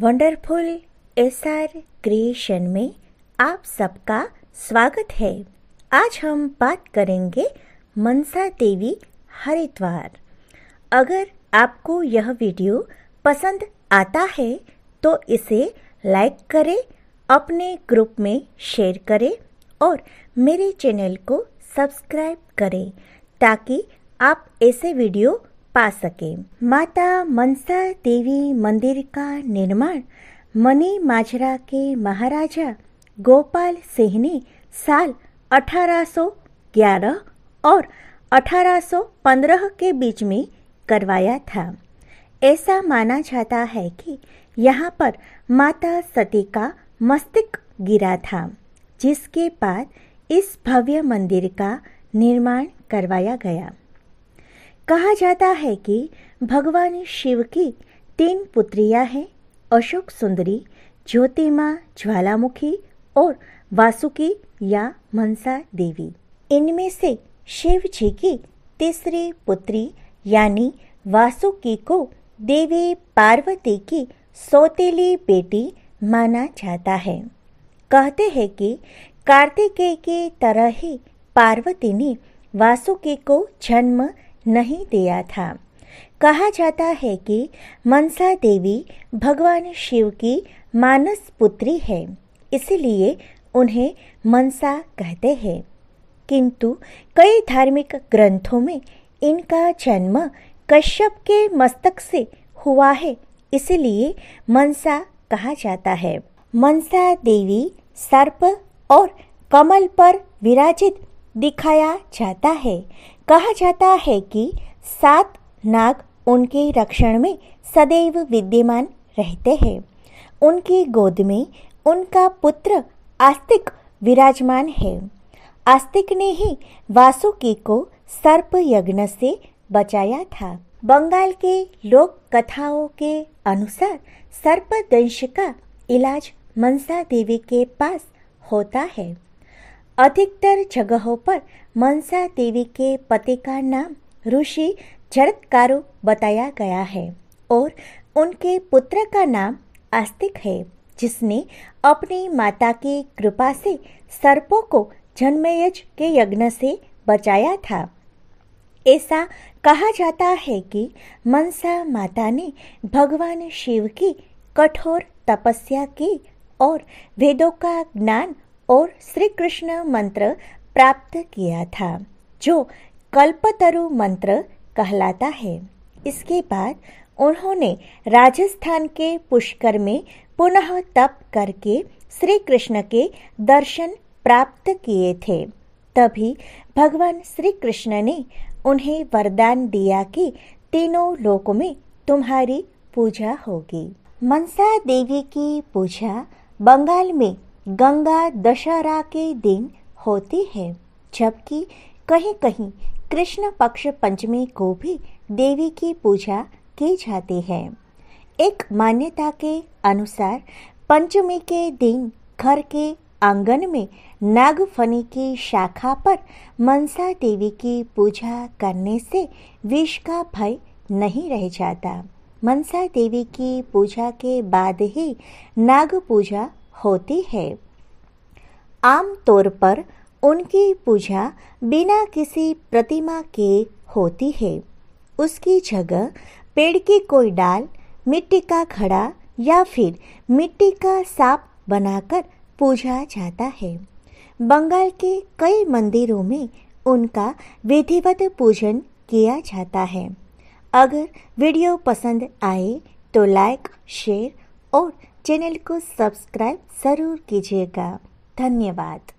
wonderful S R creation में आप सबका स्वागत है आज हम बात करेंगे मनसा देवी हरिद्वार अगर आपको यह वीडियो पसंद आता है तो इसे लाइक करें अपने ग्रुप में शेयर करें और मेरे चैनल को सब्सक्राइब करें ताकि आप ऐसे वीडियो पा सके माता मनसा देवी मंदिर का निर्माण मनी माजरा के महाराजा गोपाल सिंह ने साल 1811 और 1815 के बीच में करवाया था ऐसा माना जाता है कि यहाँ पर माता सती का मस्तिष्क गिरा था जिसके बाद इस भव्य मंदिर का निर्माण करवाया गया कहा जाता है कि भगवान शिव की तीन पुत्रियां हैं अशोक सुंदरी ज्योतिमा ज्वालामुखी और वासुकी या मनसा देवी इनमें से शिव जी की तीसरी पुत्री यानी वासुकी को देवी पार्वती की सौतेली बेटी माना जाता है कहते हैं कि कार्तिकेय की तरह ही पार्वती ने वासुकी को जन्म नहीं दिया था कहा जाता है कि मनसा देवी भगवान शिव की मानस पुत्री है इसलिए उन्हें मनसा कहते हैं किंतु कई धार्मिक ग्रंथों में इनका जन्म कश्यप के मस्तक से हुआ है इसलिए मनसा कहा जाता है मनसा देवी सर्प और कमल पर विराजित दिखाया जाता है कहा जाता है कि सात नाग उनके रक्षण में सदैव विद्यमान रहते हैं उनकी गोद में उनका पुत्र आस्तिक विराजमान है आस्तिक ने ही वासुकी को सर्प यज्ञ से बचाया था बंगाल के लोक कथाओं के अनुसार सर्पदंश का इलाज मनसा देवी के पास होता है अधिकतर जगहों पर मनसा देवी के पति का नाम ऋषि झरतकारु बताया गया है और उनके पुत्र का नाम आस्तिक है जिसने अपनी माता की कृपा से सर्पों को जन्मयज के यज्ञ से बचाया था ऐसा कहा जाता है कि मनसा माता ने भगवान शिव की कठोर तपस्या की और वेदों का ज्ञान और श्री कृष्ण मंत्र प्राप्त किया था जो कल्पतरु मंत्र कहलाता है इसके बाद उन्होंने राजस्थान के पुष्कर में पुनः तप करके श्री कृष्ण के दर्शन प्राप्त किए थे तभी भगवान श्री कृष्ण ने उन्हें वरदान दिया कि तीनों लोकों में तुम्हारी पूजा होगी मनसा देवी की पूजा बंगाल में गंगा दशहरा के दिन होती है जबकि कहीं कहीं कृष्ण पक्ष पंचमी को भी देवी की पूजा की जाती है एक मान्यता के अनुसार पंचमी के दिन घर के आंगन में नागफनी की शाखा पर मनसा देवी की पूजा करने से विष का भय नहीं रह जाता मनसा देवी की पूजा के बाद ही नाग पूजा होती है आमतौर पर उनकी पूजा बिना किसी प्रतिमा के होती है उसकी जगह पेड़ की कोई डाल मिट्टी का घड़ा या फिर मिट्टी का सांप बनाकर पूजा जाता है बंगाल के कई मंदिरों में उनका विधिवत पूजन किया जाता है अगर वीडियो पसंद आए तो लाइक शेयर और चैनल को सब्सक्राइब ज़रूर कीजिएगा धन्यवाद